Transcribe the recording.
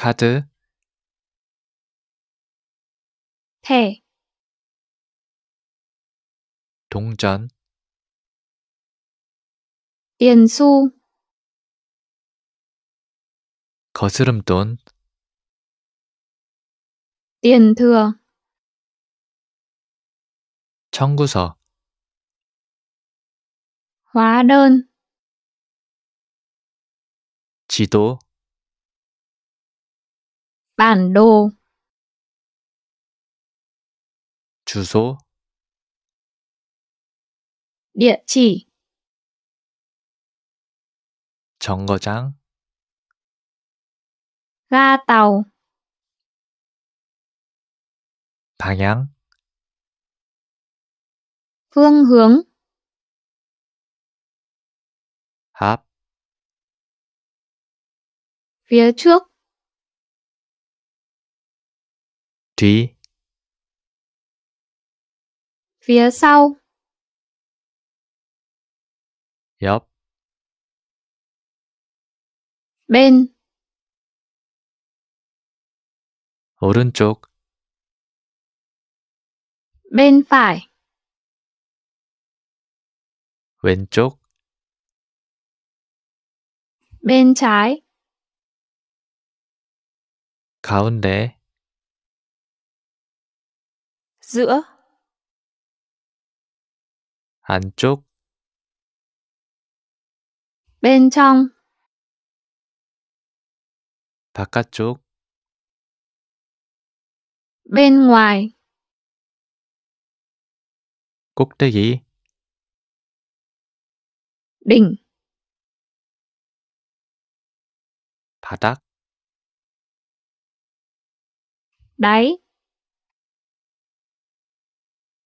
카드태 동전 연수 거스름돈 t i ề 청구서 화 ó 지도 bản đồ 주소 địa chỉ 정거장 ga tàu 방향 phương hướng 앞 phía trước trí phía sau Yep. bên 오른쪽 bên phải 왼쪽 bên trái 가운데 giữa 안쪽 bên trong 바깥쪽 bên ngoài 꼭대기 đỉnh 바닥 đáy